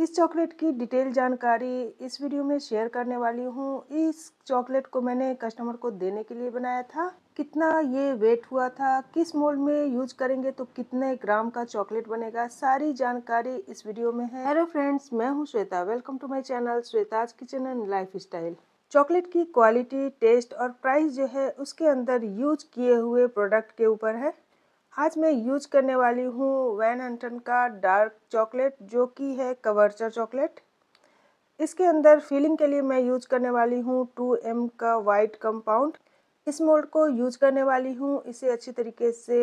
इस चॉकलेट की डिटेल जानकारी इस वीडियो में शेयर करने वाली हूँ इस चॉकलेट को मैंने कस्टमर को देने के लिए बनाया था कितना ये वेट हुआ था किस मोल में यूज करेंगे तो कितने ग्राम का चॉकलेट बनेगा सारी जानकारी इस वीडियो में है हेलो फ्रेंड्स मैं हूँ Shweta welcome to my channel Shweta's kitchen and lifestyle chocolate की क्वालिटी टेस्ट और प्राइस जो है उसके अंदर यूज किए हुए प्रोडक्ट के ऊपर है आज मैं यूज करने वाली हूँ वैन हंटन का डार्क चॉकलेट जो कि है कवर्चर चॉकलेट इसके अंदर फीलिंग के लिए मैं यूज करने वाली हूँ टू एम का वाइट कंपाउंड इस मोल्ड को यूज करने वाली हूँ इसे अच्छी तरीके से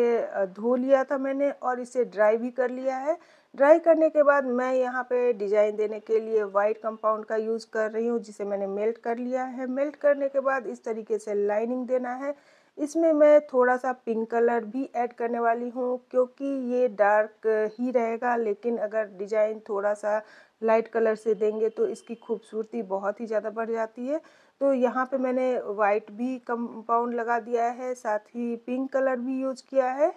धो लिया था मैंने और इसे ड्राई भी कर लिया है ड्राई करने के बाद मैं यहाँ पे डिज़ाइन देने के लिए वाइट कंपाउंड का यूज़ कर रही हूँ जिसे मैंने मेल्ट कर लिया है मेल्ट करने के बाद इस तरीके से लाइनिंग देना है इसमें मैं थोड़ा सा पिंक कलर भी ऐड करने वाली हूँ क्योंकि ये डार्क ही रहेगा लेकिन अगर डिजाइन थोड़ा सा लाइट कलर से देंगे तो इसकी खूबसूरती बहुत ही ज़्यादा बढ़ जाती है तो यहाँ पे मैंने वाइट भी कंपाउंड लगा दिया है साथ ही पिंक कलर भी यूज किया है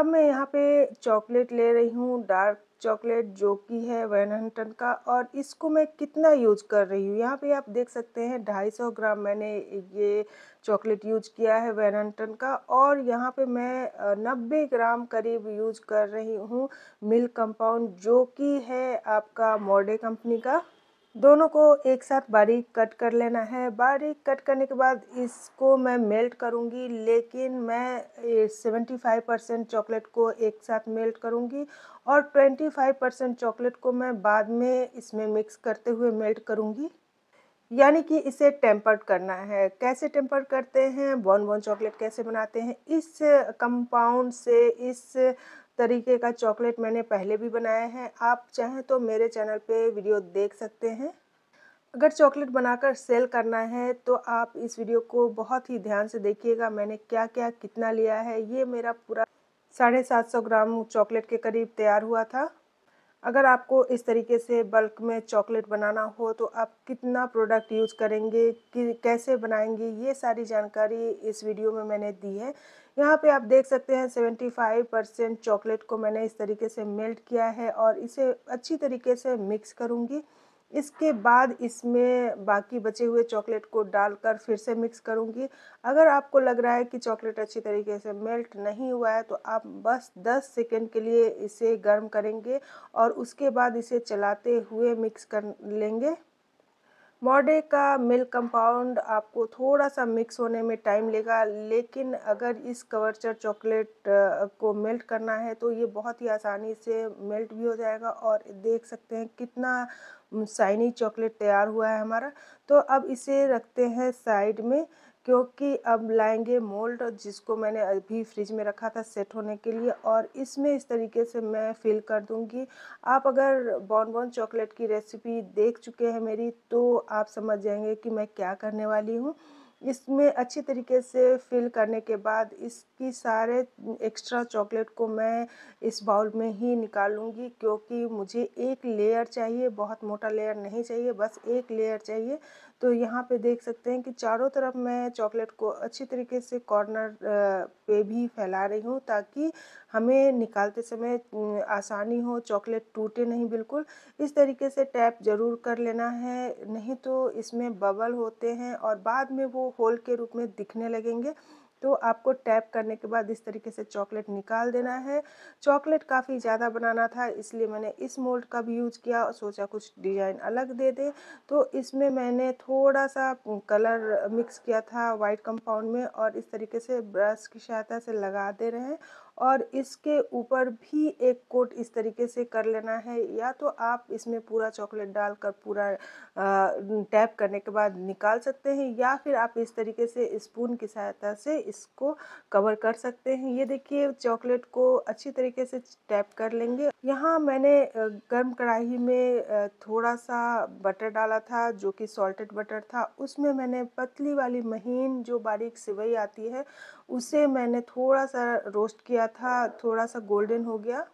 अब मैं यहाँ पे चॉकलेट ले रही हूँ डार्क चॉकलेट जो कि है वन हंड्रेड का और इसको मैं कितना यूज कर रही हूँ यहाँ पे आप देख सकते हैं ढाई सौ ग्राम मैंने ये चॉकलेट यूज किया है वन हंड्रेड का और यहाँ पे मैं नब्बे ग्राम करीब यूज कर रही हूँ मिल्क कंपाउंड जो कि है आपका मॉडे कंपनी का दोनों को एक साथ बारीक कट कर लेना है बारीक कट करने के बाद इसको मैं मेल्ट करूँगी लेकिन मैं सेवेंटी फाइव परसेंट चॉकलेट को एक साथ मेल्ट करूँगी और ट्वेंटी फाइव परसेंट चॉकलेट को मैं बाद में इसमें मिक्स करते हुए मेल्ट करूँगी यानी कि इसे टेम्पर्ड करना है कैसे टेम्पर्ड करते हैं बॉन बॉन चॉकलेट कैसे बनाते हैं इस कंपाउंड से इस तरीके का चॉकलेट मैंने पहले भी बनाया है आप चाहें तो मेरे चैनल पे वीडियो देख सकते हैं अगर चॉकलेट बनाकर सेल करना है तो आप इस वीडियो को बहुत ही ध्यान से देखिएगा मैंने क्या क्या कितना लिया है ये मेरा पूरा साढ़े सात सौ ग्राम चॉकलेट के करीब तैयार हुआ था अगर आपको इस तरीके से बल्क में चॉकलेट बनाना हो तो आप कितना प्रोडक्ट यूज़ करेंगे कि कैसे बनाएंगे ये सारी जानकारी इस वीडियो में मैंने दी है यहाँ पे आप देख सकते हैं 75 परसेंट चॉकलेट को मैंने इस तरीके से मेल्ट किया है और इसे अच्छी तरीके से मिक्स करूँगी इसके बाद इसमें बाकी बचे हुए चॉकलेट को डालकर फिर से मिक्स करूँगी अगर आपको लग रहा है कि चॉकलेट अच्छी तरीके से मेल्ट नहीं हुआ है तो आप बस 10 सेकेंड के लिए इसे गर्म करेंगे और उसके बाद इसे चलाते हुए मिक्स कर लेंगे मॉडे का मिल्क कंपाउंड आपको थोड़ा सा मिक्स होने में टाइम लेगा लेकिन अगर इस कवर्चर चॉकलेट को मेल्ट करना है तो ये बहुत ही आसानी से मेल्ट भी हो जाएगा और देख सकते हैं कितना साइनी चॉकलेट तैयार हुआ है हमारा तो अब इसे रखते हैं साइड में क्योंकि अब लाएंगे मोल्ड जिसको मैंने अभी फ्रिज में रखा था सेट होने के लिए और इसमें इस तरीके से मैं फिल कर दूंगी आप अगर बॉन बॉन चॉकलेट की रेसिपी देख चुके हैं मेरी तो आप समझ जाएंगे कि मैं क्या करने वाली हूँ इसमें अच्छी तरीके से फिल करने के बाद इसकी सारे एक्स्ट्रा चॉकलेट को मैं इस बाउल में ही निकालूंगी क्योंकि मुझे एक लेयर चाहिए बहुत मोटा लेयर नहीं चाहिए बस एक लेयर चाहिए तो यहाँ पे देख सकते हैं कि चारों तरफ मैं चॉकलेट को अच्छी तरीके से कॉर्नर पे भी फैला रही हूँ ताकि हमें निकालते समय आसानी हो चॉकलेट टूटे नहीं बिल्कुल इस तरीके से टैप ज़रूर कर लेना है नहीं तो इसमें बबल होते हैं और बाद में वो होल के रूप में दिखने लगेंगे तो आपको टैप करने के बाद इस तरीके से चॉकलेट निकाल देना है चॉकलेट काफ़ी ज़्यादा बनाना था इसलिए मैंने इस मोल्ड का भी यूज़ किया और सोचा कुछ डिज़ाइन अलग दे दें तो इसमें मैंने थोड़ा सा कलर मिक्स किया था वाइट कंपाउंड में और इस तरीके से ब्रश की सहायता से लगा दे रहे हैं और इसके ऊपर भी एक कोट इस तरीके से कर लेना है या तो आप इसमें पूरा चॉकलेट डालकर पूरा टैप करने के बाद निकाल सकते हैं या फिर आप इस तरीके से स्पून की सहायता से इसको कवर कर सकते हैं ये देखिए चॉकलेट को अच्छी तरीके से टैप कर लेंगे यहाँ मैंने गर्म कढ़ाई में थोड़ा सा बटर डाला था जो कि सॉल्टेड बटर था उसमें मैंने पतली वाली महीन जो बारीक सिवई आती है उसे मैंने थोड़ा सा रोस्ट किया था थोड़ा सा गोल्डन हो गया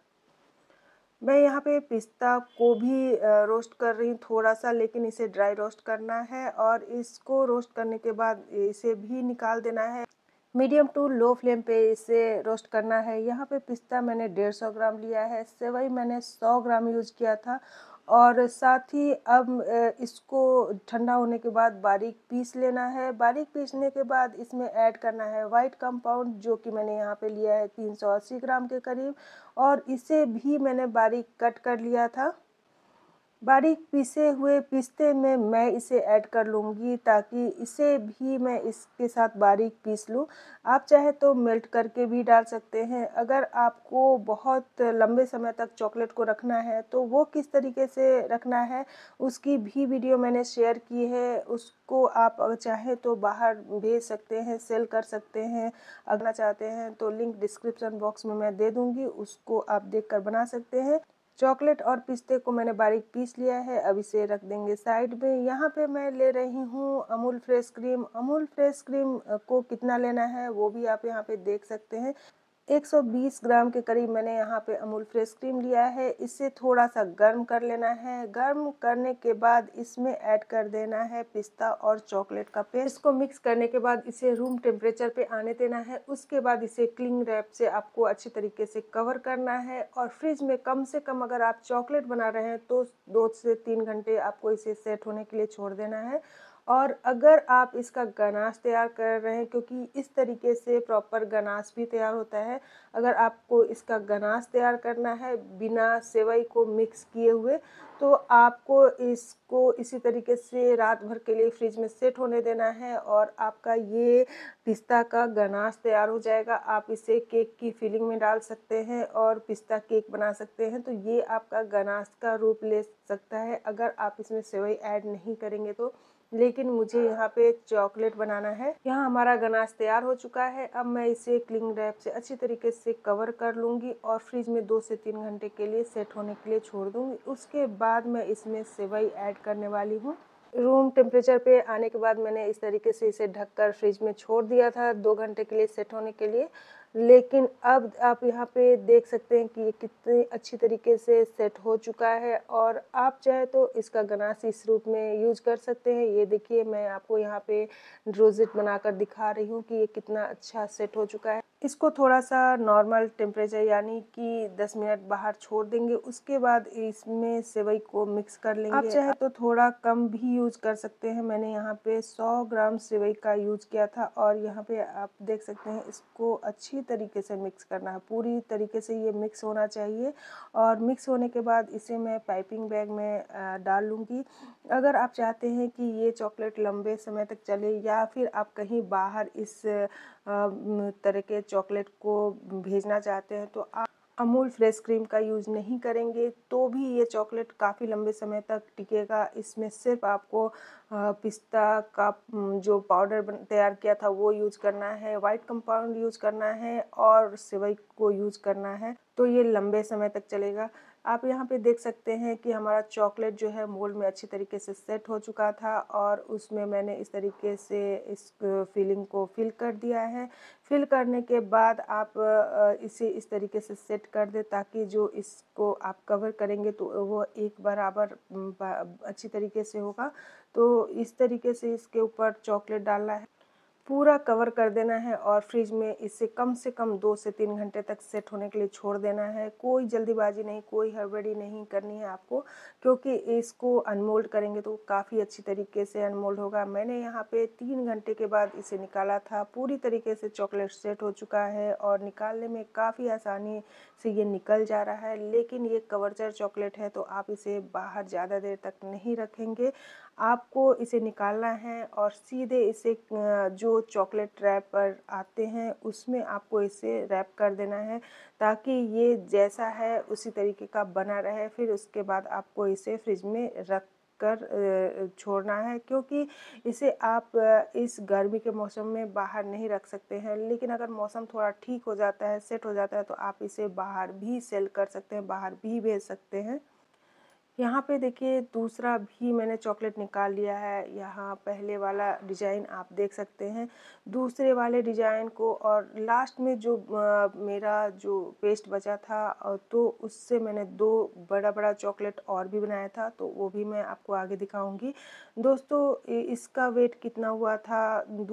मैं यहाँ पे पिस्ता को भी रोस्ट कर रही हूँ थोड़ा सा लेकिन इसे ड्राई रोस्ट करना है और इसको रोस्ट करने के बाद इसे भी निकाल देना है मीडियम टू लो फ्लेम पे इसे रोस्ट करना है यहाँ पे पिस्ता मैंने डेढ़ सौ ग्राम लिया है सेवई मैंने सौ ग्राम यूज़ किया था और साथ ही अब इसको ठंडा होने के बाद बारीक पीस लेना है बारीक पीसने के बाद इसमें ऐड करना है वाइट कंपाउंड जो कि मैंने यहाँ पे लिया है अस्सी ग्राम के करीब और इसे भी मैंने बारीक कट कर लिया था बारीक पीसे हुए पिस्ते में मैं इसे ऐड कर लूँगी ताकि इसे भी मैं इसके साथ बारीक पीस लूँ आप चाहे तो मेल्ट करके भी डाल सकते हैं अगर आपको बहुत लंबे समय तक चॉकलेट को रखना है तो वो किस तरीके से रखना है उसकी भी वीडियो मैंने शेयर की है उसको आप चाहे तो बाहर भेज सकते हैं सेल कर सकते हैं अगर चाहते हैं तो लिंक डिस्क्रिप्सन बॉक्स में मैं दे दूँगी उसको आप देख कर बना सकते हैं चॉकलेट और पिस्ते को मैंने बारीक पीस लिया है अब इसे रख देंगे साइड में यहाँ पे मैं ले रही हूँ Amul fresh cream Amul fresh cream को कितना लेना है वो भी आप यहाँ पे देख सकते हैं 120 ग्राम के करीब मैंने यहाँ पे अमूल फ्रेश क्रीम लिया है इसे थोड़ा सा गर्म कर लेना है गर्म करने के बाद इसमें ऐड कर देना है पिस्ता और चॉकलेट का पेस्ट इसको मिक्स करने के बाद इसे रूम टेम्परेचर पे आने देना है उसके बाद इसे क्लिंग रैप से आपको अच्छे तरीके से कवर करना है और फ्रिज में कम से कम अगर आप चॉकलेट बना रहे हैं तो दो से तीन घंटे आपको इसे सेट होने के लिए छोड़ देना है और अगर आप इसका गनाश तैयार कर रहे हैं क्योंकि इस तरीके से प्रॉपर गनाश भी तैयार होता है अगर आपको इसका गनाश तैयार करना है बिना सेवई को मिक्स किए हुए तो आपको इसको इसी तरीके से रात भर के लिए फ्रिज में सेट होने देना है और आपका ये पिस्ता का गनाश तैयार हो जाएगा आप इसे केक की फिलिंग में डाल सकते हैं और पिस्ता केक बना सकते हैं तो ये आपका गनाश का रूप ले सकता है अगर आप इसमें सेवई ऐड नहीं करेंगे तो लेकिन मुझे यहाँ पे चॉकलेट बनाना है यहाँ हमारा गनाश तैयार हो चुका है अब मैं इसे क्लिंग रैप से अच्छी तरीके से कवर कर लूँगी और फ्रिज में दो से तीन घंटे के लिए सेट होने के लिए छोड़ दूँगी उसके बाद मैं इसमें सेवई ऐड करने वाली हूँ रूम टेम्परेचर पे आने के बाद मैंने इस तरीके से इसे ढककर फ्रिज में छोड़ दिया था दो घंटे के लिए सेट होने के लिए लेकिन अब आप यहाँ पे देख सकते हैं कि ये कितनी अच्छी तरीके से सेट हो चुका है और आप चाहे तो इसका गनास इस रूप में यूज कर सकते हैं ये देखिए मैं आपको यहाँ पे रोजेट बनाकर दिखा रही हूँ कि ये कितना अच्छा सेट हो चुका है इसको थोड़ा सा नॉर्मल टेम्परेचर यानी कि 10 मिनट बाहर छोड़ देंगे उसके बाद इसमें सेवई को मिक्स कर लेंगे आप चाहे तो थोड़ा कम भी यूज कर सकते हैं मैंने यहाँ पे 100 ग्राम सेवई का यूज किया था और यहाँ पे आप देख सकते हैं इसको अच्छी तरीके से मिक्स करना है पूरी तरीके से ये मिक्स होना चाहिए और मिक्स होने के बाद इसे मैं पाइपिंग बैग में डाल लूँगी अगर आप चाहते हैं कि ये चॉकलेट लंबे समय तक चले या फिर आप कहीं बाहर इस तरह के चॉकलेट को भेजना चाहते हैं तो आप अमूल फ्रेश क्रीम का यूज़ नहीं करेंगे तो भी ये चॉकलेट काफ़ी लंबे समय तक टिकेगा इसमें सिर्फ आपको पिस्ता का जो पाउडर तैयार किया था वो यूज़ करना है वाइट कंपाउंड यूज़ करना है और सिवई को यूज़ करना है तो ये लंबे समय तक चलेगा आप यहाँ पे देख सकते हैं कि हमारा चॉकलेट जो है मोल्ड में अच्छी तरीके से सेट हो चुका था और उसमें मैंने इस तरीके से इस फीलिंग को फिल कर दिया है फिल करने के बाद आप इसे इस तरीके से सेट कर दें ताकि जो इसको आप कवर करेंगे तो वो एक बराबर अच्छी तरीके से होगा तो इस तरीके से इसके ऊपर चॉकलेट डालना है पूरा कवर कर देना है और फ्रिज में इसे कम से कम दो से तीन घंटे तक सेट होने के लिए छोड़ देना है कोई जल्दीबाजी नहीं कोई हड़बड़ी नहीं करनी है आपको क्योंकि इसको अनमोल्ड करेंगे तो काफ़ी अच्छी तरीके से अनमोल्ड होगा मैंने यहाँ पे तीन घंटे के बाद इसे निकाला था पूरी तरीके से चॉकलेट सेट हो चुका है और निकालने में काफ़ी आसानी से ये निकल जा रहा है लेकिन ये कवरचर चॉकलेट है तो आप इसे बाहर ज़्यादा देर तक नहीं रखेंगे आपको इसे निकालना है और सीधे इसे जो चॉकलेट रैपर आते हैं उसमें आपको इसे रैप कर देना है ताकि ये जैसा है उसी तरीके का बना रहे फिर उसके बाद आपको इसे फ्रिज में रख कर छोड़ना है क्योंकि इसे आप इस गर्मी के मौसम में बाहर नहीं रख सकते हैं लेकिन अगर मौसम थोड़ा ठीक हो जाता है सेट हो जाता है तो आप इसे बाहर भी सेल कर सकते हैं बाहर भी भेज सकते हैं यहाँ पे देखिए दूसरा भी मैंने चॉकलेट निकाल लिया है यहाँ पहले वाला डिज़ाइन आप देख सकते हैं दूसरे वाले डिज़ाइन को और लास्ट में जो आ, मेरा जो पेस्ट बचा था तो उससे मैंने दो बड़ा बड़ा चॉकलेट और भी बनाया था तो वो भी मैं आपको आगे दिखाऊंगी दोस्तों इसका वेट कितना हुआ था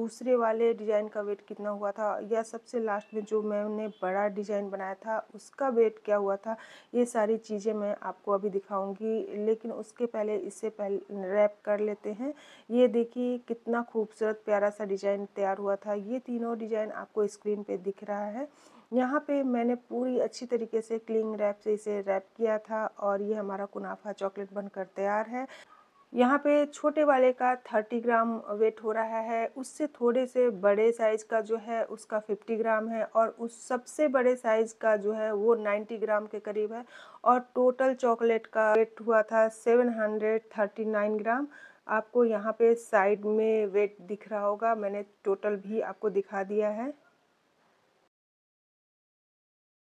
दूसरे वाले डिज़ाइन का वेट कितना हुआ था या सबसे लास्ट में जो मैंने बड़ा डिज़ाइन बनाया था उसका वेट क्या हुआ था ये सारी चीज़ें मैं आपको अभी दिखाऊँगी लेकिन उसके पहले इसे पहले रैप कर लेते हैं ये देखिए कितना खूबसूरत प्यारा सा डिज़ाइन तैयार हुआ था ये तीनों डिज़ाइन आपको स्क्रीन पे दिख रहा है यहाँ पे मैंने पूरी अच्छी तरीके से क्लिंग रैप से इसे रैप किया था और ये हमारा कुनाफा चॉकलेट बनकर तैयार है यहाँ पे छोटे वाले का थर्टी ग्राम वेट हो रहा है उससे थोड़े से बड़े साइज़ का जो है उसका फिफ्टी ग्राम है और उस सबसे बड़े साइज़ का जो है वो नाइन्टी ग्राम के करीब है और टोटल चॉकलेट का वेट हुआ था seven hundred thirty nine gram आपको यहाँ पे साइड में वेट दिख रहा होगा मैंने टोटल भी आपको दिखा दिया है